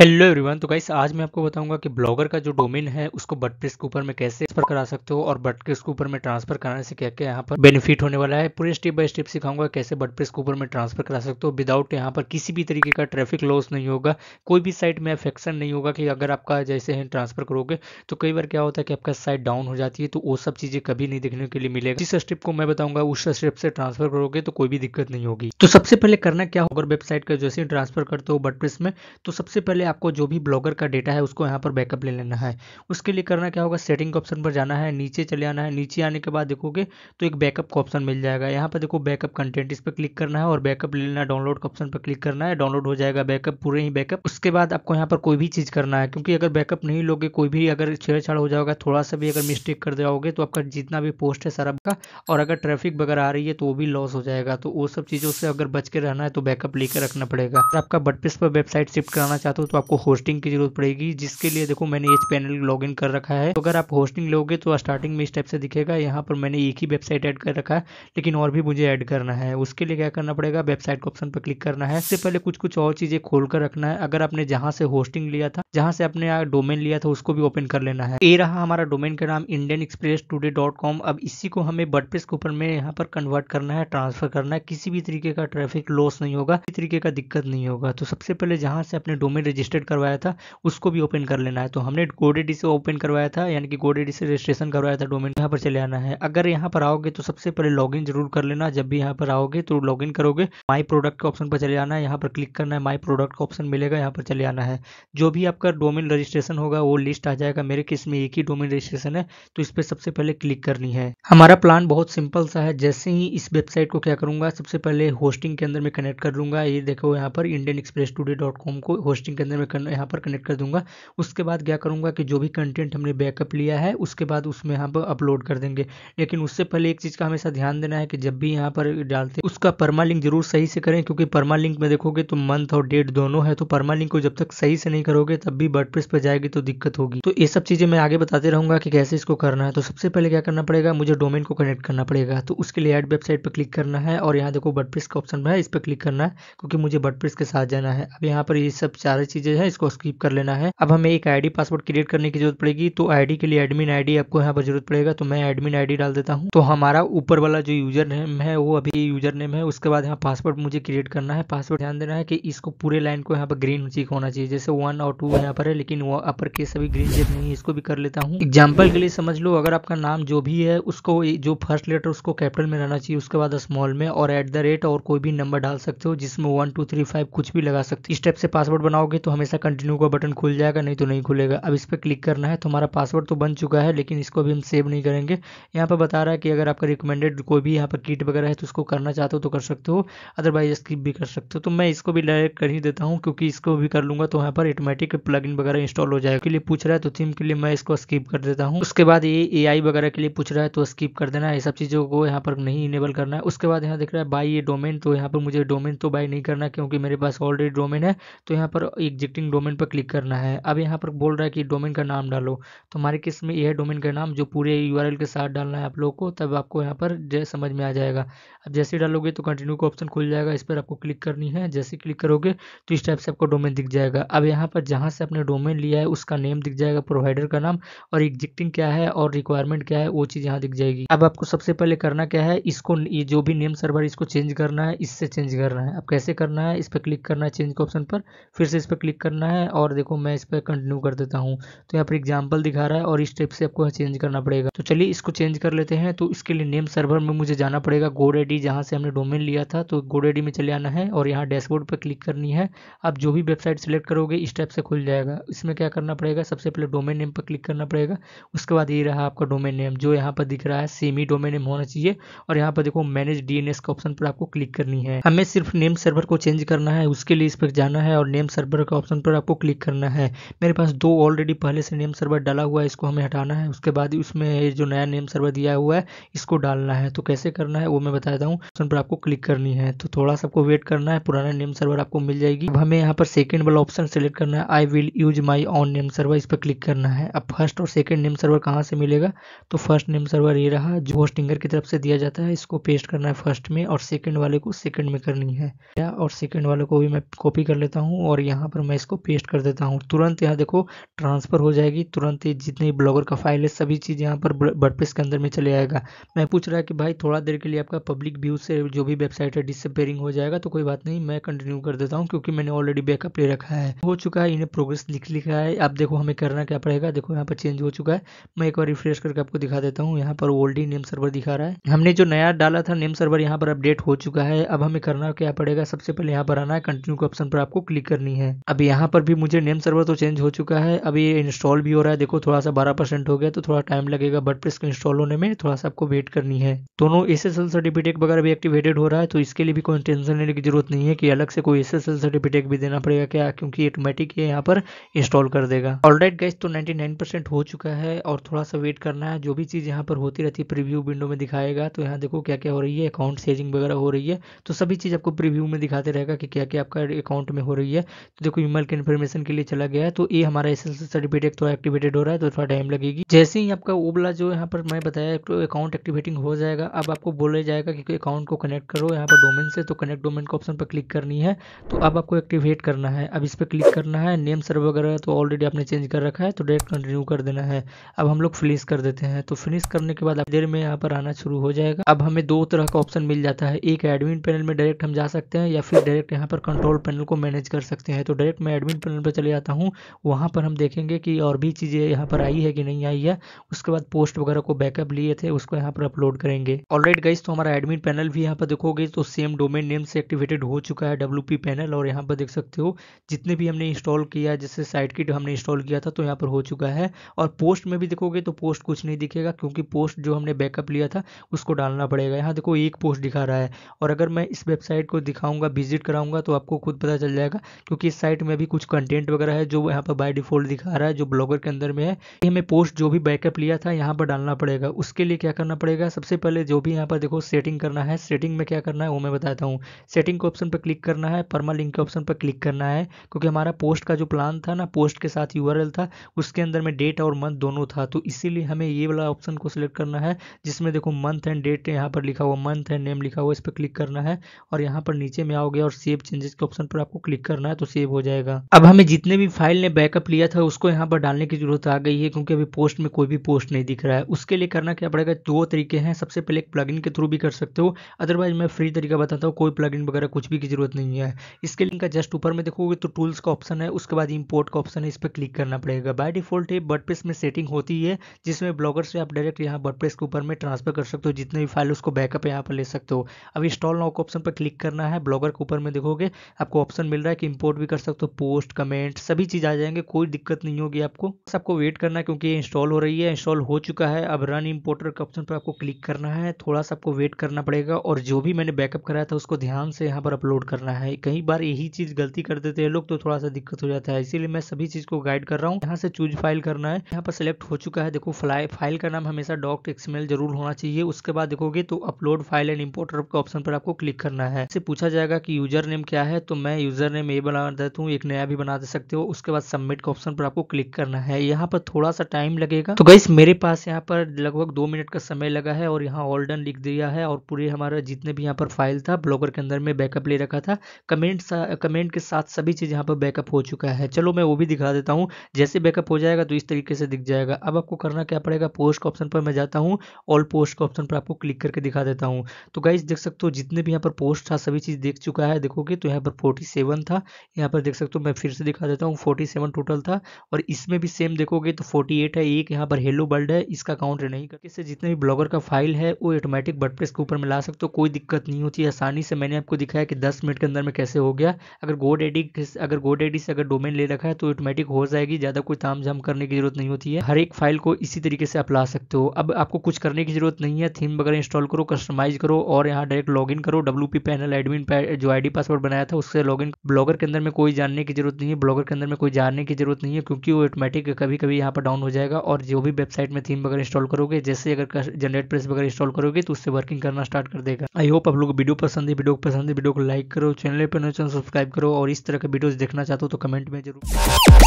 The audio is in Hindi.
हेलो एवरीवन तो गाइस आज मैं आपको बताऊंगा कि ब्लॉगर का जो डोमेन है उसको बटप्रेस के ऊपर में कैसे ट्रांसफर करा सकते हो और बटप्रेस के ऊपर में ट्रांसफर कराने से क्या क्या यहाँ पर बेनिफिट होने वाला है पूरे स्टेप बाय स्टेप सिखाऊंगा कैसे बटप्रेस के ऊपर में ट्रांसफर करा सकते हो विदाउट यहाँ पर किसी भी तरीके का ट्रैफिक लॉस नहीं होगा कोई भी साइट में अफेक्शन नहीं होगा कि अगर आपका जैसे है ट्रांसफर करोगे तो कई बार क्या होता है कि आपका साइट डाउन हो जाती है तो वो सब चीजें कभी नहीं देखने के लिए मिलेगा जिस स्टेप को मैं बताऊंगा उस स्टेप से ट्रांसफर करोगे तो कोई भी दिक्कत नहीं होगी तो सबसे पहले करना क्या होगा वेबसाइट का जैसे ट्रांसफर करते हो बटप्रेस में तो सबसे पहले आपको जो भी ब्लॉगर का डेटा है उसको यहाँ पर बैकअप ले लेना है उसके लिए करना क्या होगा सेटिंग के ऑप्शन पर जाना है नीचे चले आना है नीचे आने के बाद देखोगे तो एक बैकअप का ऑप्शन मिल जाएगा यहाँ पर देखो बैकअप कंटेंट इस पर क्लिक करना है और बैकअप ले लेना डाउनलोड का ऑप्शन पर क्लिक करना है डाउनलोड हो जाएगा बैकअप पूरे ही बैकअप उसके बाद आपको यहाँ पर कोई भी चीज़ करना है क्योंकि अगर बैकअप नहीं लोगे कोई भी अगर छेड़छाड़ हो जाएगा थोड़ा सा भी अगर मिस्टेक कर जाओगे तो आपका जितना भी पोस्ट है सारा का और अगर ट्रैफिक वगैरह आ रही है तो वो भी लॉस हो जाएगा तो वो सब चीज़ों से अगर बच के रहना है तो बैकअप लेकर रखना पड़ेगा अगर आपका बटपिस पर वेबसाइट शिफ्ट कराना चाहते हो तो आपको होस्टिंग की जरूरत पड़ेगी जिसके लिए देखो मैंने एच पैनल लॉग इन कर रखा है तो अगर आप होस्टिंग लोगे तो स्टार्टिंग में इस टाइप से दिखेगा यहाँ पर मैंने एक ही वेबसाइट ऐड कर रखा है लेकिन और भी मुझे ऐड करना है उसके लिए क्या करना पड़ेगा वेबसाइट के ऑप्शन पर क्लिक करना है इससे पहले कुछ कुछ और चीज़ें खोल कर रखना है अगर आपने जहाँ से होस्टिंग लिया था जहाँ से आपने डोमेन लिया था उसको भी ओपन कर लेना है ये रहा हमारा डोमेन का नाम Indian Express today dot com अब इसी को हमें वर्डप्रेस के ऊपर में यहाँ पर कन्वर्ट करना है ट्रांसफर करना है किसी भी तरीके का ट्रैफिक लॉस नहीं होगा किसी तरीके का दिक्कत नहीं होगा तो सबसे पहले जहाँ से अपने डोमेन रजिस्टर्ड करवाया था उसको भी ओपन कर लेना है तो हमने गोडेडी से ओपन करवाया था यानी कि गोडेडी से रजिस्ट्रेशन करवाया था डोमेन यहाँ पर चले आना है अगर यहाँ पर आओगे तो सबसे पहले लॉगिन जरूर कर लेना जब भी यहाँ पर आओगे तो लॉगिन करोगे माई प्रोडक्ट के ऑप्शन पर चले आना है यहाँ पर क्लिक करना है माई प्रोडक्ट का ऑप्शन मिलेगा यहाँ पर चले आना है जो भी आपका डोमेन रजिस्ट्रेशन होगा वो लिस्ट आ जाएगा मेरे केस में एक ही डोमेन रजिस्ट्रेशन है तो इस पर सबसे पहले क्लिक करनी है हमारा प्लान बहुत सिंपल सा है जैसे ही इस वेबसाइट को क्या करूंगा सबसे पहले होस्टिंग के अंदर मैं कनेक्ट कर लूँगा ये देखो यहाँ पर Indian Express today dot com को होस्टिंग के अंदर मैं कर, यहाँ पर कनेक्ट कर दूंगा उसके बाद क्या करूँगा कि जो भी कंटेंट हमने बैकअप लिया है उसके बाद उसमें यहाँ पर अपलोड कर देंगे लेकिन उससे पहले एक चीज़ का हमेशा ध्यान देना है कि जब भी यहाँ पर डालते हैं उसका परमा लिंक जरूर सही से करें क्योंकि परमा लिंक में देखोगे तो मंथ और डेट दोनों है तो परमा लिंक को जब तक सही से नहीं करोगे तब भी बर्ड पर जाएगी तो दिक्कत होगी तो ये सब चीज़ें मैं आगे बताते रहूँगा कि कैसे इसको करना है तो सबसे पहले क्या करना पड़ेगा मुझे डोमेन को कनेक्ट करना पड़ेगा तो उसके लिए एड वेबसाइट पर क्लिक करना है और यहाँ देखो बर्ड का ऑप्शन है इस पर क्लिक करना है क्योंकि मुझे बर्ड के साथ जाना है अब यहाँ पर ये सब चार चीज़ चीजें हैं इसको स्किप कर लेना है अब हमें एक आईडी पासवर्ड क्रिएट करने की जरूरत पड़ेगी तो आईडी के लिए एडमिन आईडी आपको यहाँ पर जरूरत पड़ेगा तो मैं एडमिन आईडी डाल देता हूँ तो हमारा ऊपर वाला जो यूजर नेम है वो अभी यूजर नेम है उसके बाद यहाँ पासवर्ड मुझे क्रिएट करना है पासवर्ड ध्यान देना है कि इसको पूरे लाइन को यहाँ पर ग्रीन चीक होना चाहिए जैसे वन और टू यहाँ पर है लेकिन वो अपर केस अभी ग्रीन चेक नहीं है इसको भी कर लेता हूँ एग्जाम्पल के लिए समझ लो अगर आपका नाम जो भी है उसको जो फर्स्ट लेटर उसको कैपिटल में रहना चाहिए उसके बाद स्मॉल में और एट द रेट और कोई भी नंबर डाल सकते हो जिसमें वन टू थ्री फाइव कुछ भी लगा सकते हो इस टाइप से पासवर्ड बनाओगे तो तो हमेशा कंटिन्यू का बटन खुल जाएगा नहीं तो नहीं खुलेगा अब इस पर क्लिक करना है तो हमारा पासवर्ड तो बन चुका है लेकिन इसको अभी हम सेव नहीं करेंगे यहाँ पर बता रहा है कि अगर आपका रिकमेंडेड कोई भी यहाँ पर किट वगैरह है तो उसको करना चाहते हो तो कर सकते हो अदरवाइज स्किप भी कर सकते हो तो मैं इसको भी डायरेक्ट कर ही देता हूँ क्योंकि इसको भी कर लूँगा तो यहाँ पर ऑटोमेटिक प्लग वगैरह इंस्टॉल हो जाएगा के लिए पूछ रहा है तो थीम के लिए मैं इसको स्किप कर देता हूँ उसके बाद ये ए वगैरह के लिए पूछ रहा है तो स्किप कर देना है सब चीज़ों को यहाँ पर नहीं इनेबल करना है उसके बाद यहाँ देख रहा है बाई ये डोमेन तो यहाँ पर मुझे डोमेन तो बाई नहीं करना क्योंकि मेरे पास ऑलरेडी डोमेन है तो यहाँ पर एक एग्जिटिंग डोमेन पर क्लिक करना है अब यहाँ पर बोल रहा है कि डोमेन का नाम डालो तो हमारे किस में यह है डोमेन का नाम जो पूरे यू के साथ डालना है आप लोगों को तब आपको यहाँ पर जय समझ में आ जाएगा अब जैसे ही डालोगे तो कंटिन्यू का ऑप्शन खुल जाएगा इस पर आपको क्लिक करनी है जैसे क्लिक करोगे तो इस टाइप से आपको डोमेन दिख जाएगा अब यहाँ पर जहाँ से आपने डोमेन लिया है उसका नेम दिख जाएगा प्रोवाइडर का नाम और एग्जिटिंग क्या है और रिक्वायरमेंट क्या है वो चीज़ यहाँ दिख जाएगी अब आपको सबसे पहले करना क्या है इसको ये जो भी नेम सर्वर इसको चेंज करना है इससे चेंज करना है अब कैसे करना है इस पर क्लिक करना है चेंज के ऑप्शन पर फिर से इस पर क्लिक करना है और देखो मैं इस पर कंटिन्यू कर देता हूँ तो यहाँ पर एग्जाम्पल दिखा रहा है और इस टाइप से आपको चेंज करना पड़ेगा तो चलिए इसको चेंज कर लेते हैं तो इसके लिए नेम सर्वर में मुझे जाना पड़ेगा गोड आई जहाँ से हमने डोमेन लिया था तो गोड आई में चले आना है और यहाँ डैशबोर्ड पर क्लिक करनी है आप जो भी वेबसाइट सेलेक्ट करोगे इस टाइप से खुल जाएगा इसमें क्या करना पड़ेगा सबसे पहले डोमेन नेम पर क्लिक करना पड़ेगा उसके बाद ये रहा आपका डोमेन नेम जो यहाँ पर दिख रहा है सेमी डोमेन नेम होना चाहिए और यहाँ पर देखो मैनेज डीएनएस का ऑप्शन पर आपको क्लिक करनी है हमें सिर्फ नेम सर्वर को चेंज करना है उसके लिए इस पर जाना है और नेम सर्वर का ऑप्शन पर आपको क्लिक करना है मेरे पास दो ऑलरेडी पहले से नेम सर्वर डाला हुआ है इसको हमें हटाना है उसके बाद उसमें जो नया नेम सर्वर दिया हुआ है इसको डालना है तो कैसे करना है वो मैं बता देता हूँ ऑप्शन पर आपको क्लिक करनी है तो थोड़ा सा आपको वेट करना है पुराना नेम सर्वर आपको मिल जाएगी अब हमें यहाँ पर सेकेंड वाला ऑप्शन सेलेक्ट करना है I will use my own name server इस पर क्लिक करना है अब फर्स्ट और सेकेंड नेम सर्वर कहाँ से मिलेगा तो फर्स्ट नेम सर्वर ये रहा जो होस्टिंगर की तरफ से दिया जाता है इसको पेस्ट करना है फर्स्ट में और सेकेंड वाले को सेकेंड में करनी है और सेकेंड वाले को भी मैं कॉपी कर लेता हूँ और यहाँ पर मैं इसको पेस्ट कर देता हूँ तुरंत यहाँ देखो ट्रांसफ़र हो जाएगी तुरंत ये जितने ब्लॉगर का फाइल है सभी चीज़ यहाँ पर वर्डप्रेस के अंदर में चले आएगा मैं पूछ रहा है कि भाई थोड़ा देर के लिए आपका पब्लिक व्यू से जो भी वेबसाइट है डिसअपेयरिंग हो जाएगा तो कोई बात नहीं मैं कंटिन्यू कर देता हूँ क्योंकि मैंने ऑलरेडी बैकअप ले रखा है हो चुका है इन्हें प्रोग्रेस लिख लिखा है आप देखो हमें करना क्या पड़ेगा देखो यहाँ पर चेंज हो चुका है मैं एक बार रिफ्रेश करके आपको दिखा देता हूँ यहाँ पर ओल्ड ही नेम सर्वर दिखा रहा है हमने जो नया डाला था नेम सर्वर यहाँ पर अपडेट हो चुका है अब हमें करना क्या पड़ेगा सबसे पहले यहाँ पर आना है कंटिन्यू के ऑप्शन पर आपको क्लिक करनी है अब यहाँ पर भी मुझे नेम सर्वर तो चेंज हो चुका है अभी ये इंस्टॉल भी हो रहा है देखो थोड़ा सा बारह परसेंट हो गया तो थोड़ा टाइम लगेगा बट प्रेस को इंस्टॉल होने में थोड़ा सा आपको वेट करनी है दोनों एस एस एल सर्टिफिकेट वगैरह भी एक्टिवेटेड हो रहा है तो इसके लिए भी कोई टेंशन लेने की जरूरत नहीं है कि अलग से कोई एस एस एल सर्टिफिकेट भी देना पड़ेगा क्या क्योंकि ऑटोमेटिक ये यहाँ पर इंस्टॉल कर देगा ऑलराइट गैस तो नाइन्टी नाइन परसेंट हो चुका है और थोड़ा सा वेट करना है जो भी चीज़ यहाँ पर होती रहती है प्रिव्यू विंडो में दिखाएगा तो यहाँ देखो क्या क्या हो रही है अकाउंट सेजिंग वगैरह हो रही है तो सभी चीज़ आपको प्रिव्यू में दिखाते रहेगा कि क्या क्या आपका अकाउंट में हो रही है तो देखो को ईमेल के इन्फॉर्मेशन के लिए चला गया है तो ये हमारा एस सर्टिफिकेट तो एक्टिवेटेड हो रहा है तो थोड़ा टाइम लगेगी जैसे ही आपका ओबला जो यहाँ पर मैं बताया तो अकाउंट एक्टिवेटिंग हो जाएगा अब आपको बोला जाएगा कि अकाउंट को कनेक्ट करो यहाँ पर डोमेन से तो कनेक्ट डोमेन के ऑप्शन पर क्लिक करनी है तो अब आपको एक्टिवेट करना है अब इस पर क्लिक करना है नेम सर्व वगैरह तो ऑलरेडी आपने चेंज कर रखा है तो डायरेक्ट कंटिन्यू कर देना है अब हम लोग फिनिश कर देते हैं तो फिनिश करने के बाद देर में यहाँ पर आना शुरू हो जाएगा अब हमें दो तरह का ऑप्शन मिल जाता है एक एडमिन पैनल में डायरेक्ट हम जा सकते हैं या फिर डायरेक्ट यहाँ पर कंट्रोल पैनल को मैनेज कर सकते हैं तो डायरेक्ट डायरेक्ट मैं एडमिन पैनल पर चले जाता हूँ वहाँ पर हम देखेंगे कि और भी चीज़ें यहाँ पर आई है कि नहीं आई है उसके बाद पोस्ट वगैरह को बैकअप लिए थे उसको यहाँ पर अपलोड करेंगे ऑलराइट गाइज तो हमारा एडमिन पैनल भी यहाँ पर देखोगे तो सेम डोमेन नेम से एक्टिवेटेड हो चुका है डब्ल्यू पैनल और यहाँ पर देख सकते हो जितने भी हमने इंस्टॉल किया जैसे साइट किट हमने इंस्टॉल किया था तो यहाँ पर हो चुका है और पोस्ट में भी देखोगे तो पोस्ट कुछ नहीं दिखेगा क्योंकि पोस्ट जो हमने बैकअप लिया था उसको डालना पड़ेगा यहाँ देखो एक पोस्ट दिखा रहा है और अगर मैं इस वेबसाइट को दिखाऊंगा विजिट कराऊंगा तो आपको खुद पता चल जाएगा क्योंकि इस साइट वेबसाइट में भी कुछ कंटेंट वगैरह है जो यहाँ पर बाय डिफॉल्ट दिखा रहा है जो ब्लॉगर के अंदर में है हमें पोस्ट जो भी बैकअप लिया था यहाँ पर डालना पड़ेगा उसके लिए क्या करना पड़ेगा सबसे पहले जो भी यहाँ पर देखो सेटिंग करना है सेटिंग में क्या करना है वो मैं बताता हूँ सेटिंग के ऑप्शन पर क्लिक करना है परमा लिंक के ऑप्शन पर क्लिक करना है क्योंकि हमारा पोस्ट का जो प्लान था ना पोस्ट के साथ यू था उसके अंदर में डेट और मंथ दोनों था तो इसीलिए हमें ये वाला ऑप्शन को सिलेक्ट करना है जिसमें देखो मंथ एंड डेट यहाँ पर लिखा हुआ मंथ एंड नेम लिखा हुआ इस पर क्लिक करना है और यहाँ पर नीचे में आओगे और सेव चेंजेस के ऑप्शन पर आपको क्लिक करना है तो सेव हो जाए जाएगा अब हमें जितने भी फाइल ने बैकअप लिया था उसको यहाँ पर डालने की जरूरत आ गई है क्योंकि अभी पोस्ट में कोई भी पोस्ट नहीं दिख रहा है उसके लिए करना क्या पड़ेगा दो तरीके हैं सबसे पहले एक प्लग के थ्रू भी कर सकते हो अदरवाइज मैं फ्री तरीका बताता हूँ कोई प्लग वगैरह कुछ भी की जरूरत नहीं है इसके लिंक का जस्ट ऊपर में देखोगे तो टूल्स का ऑप्शन है उसके बाद इम्पोर्ट का ऑप्शन है इस पर क्लिक करना पड़ेगा बाय डिफॉल्ट ये वर्डप्रेस में सेटिंग होती है जिसमें ब्लॉगर से आप डायरेक्ट यहाँ बर्ड के ऊपर में ट्रांसफर कर सकते हो जितने भी फाइल उसको बैकअप यहाँ पर ले सकते हो अब इंस्टॉल नाउ के ऑप्शन पर क्लिक करना है ब्लॉगर के ऊपर में देखोगे आपको ऑप्शन मिल रहा है कि इम्पोर्ट भी कर सकते हो तो पोस्ट कमेंट सभी चीज़ आ जाएंगे कोई दिक्कत नहीं होगी आपको आपको वेट करना है क्योंकि इंस्टॉल हो रही है इंस्टॉल हो चुका है अब रन इम्पोर्टर के ऑप्शन पर आपको क्लिक करना है थोड़ा सा आपको वेट करना पड़ेगा और जो भी मैंने बैकअप कराया था उसको ध्यान से यहाँ पर अपलोड करना है कई बार यही चीज़ गलती कर देते हैं लोग तो थोड़ा सा दिक्कत हो जाता है इसीलिए मैं सभी चीज़ को गाइड कर रहा हूँ यहाँ से चूज फाइल करना है यहाँ पर सेलेक्ट हो चुका है देखो फ्लाई फाइल का नाम हमेशा डॉक्ट एक्समेल जरूर होना चाहिए उसके बाद देखोगे तो अपलोड फाइल एंड इम्पोर्टर के ऑप्शन पर आपको क्लिक करना है इससे पूछा जाएगा कि यूजर नेम क्या है तो मैं यूजर नेम ये बना देता हूँ हूँ एक नया भी बना दे सकते हो उसके बाद सबमिट का ऑप्शन पर आपको क्लिक करना है यहाँ पर थोड़ा सा टाइम लगेगा तो गाइस मेरे पास यहाँ पर लगभग दो मिनट का समय लगा है और यहाँ ऑल डन लिख दिया है और पूरे हमारा जितने भी यहाँ पर फाइल था ब्लॉगर के अंदर में बैकअप ले रखा था कमेंट कमेंट के साथ सभी चीज़ यहाँ पर बैकअप हो चुका है चलो मैं वो भी दिखा देता हूँ जैसे बैकअप हो जाएगा तो इस तरीके से दिख जाएगा अब आपको करना क्या पड़ेगा पोस्ट के ऑप्शन पर मैं जाता हूँ ऑल पोस्ट के ऑप्शन पर आपको क्लिक करके दिखा देता हूँ तो गाइज देख सकते हो जितने भी यहाँ पर पोस्ट था सभी चीज़ देख चुका है देखोगे तो यहाँ पर फोर्टी था यहाँ पर देख सकते हो मैं फिर से दिखा देता हूँ फोर्टी सेवन टोटल था और इसमें भी सेम देखोगे तो फोर्टी एट है एक यहाँ पर हेलो वर्ल्ड है इसका काउंट नहीं करके इससे जितने भी ब्लॉगर का फाइल है वो ऑटोमेटिक प्रेस के ऊपर में ला सकते हो कोई दिक्कत नहीं होती आसानी से मैंने आपको दिखाया कि दस मिनट के अंदर में कैसे हो गया अगर गोड एडी अगर गोड एडी से अगर डोमेन ले रखा है तो ऑटोमेटिक हो जाएगी ज़्यादा कोई ताम झाम करने की जरूरत नहीं होती है हर एक फाइल को इसी तरीके से आप ला सकते हो अब आपको कुछ करने की जरूरत नहीं है थीम वगैरह इंस्टॉल करो कस्टमाइज करो और यहाँ डायरेक्ट लॉग करो डब्ल्यू पैनल एडमिन जो आईडी पासवर्ड बनाया था उससे लॉग ब्लॉगर के अंदर में कोई जान जानने की ज़रूरत नहीं है ब्लॉगर के अंदर में कोई जानने की ज़रूरत नहीं है क्योंकि वो ऑटोमेटिक कभी कभी यहाँ पर डाउन हो जाएगा और जो भी वेबसाइट में थीम वगैरह इंस्टॉल करोगे जैसे अगर जनरेट प्रेस वगैरह इंस्टॉल करोगे तो उससे वर्किंग करना स्टार्ट कर देगा आई होप आप लोग वीडियो पसंद है वीडियो पसंद है वीडियो को लाइक करो चैनल पर नए चैनल सब्सक्राइब करो और इस तरह के वीडियोज़ देखना चाहते हो तो कमेंट में जरूर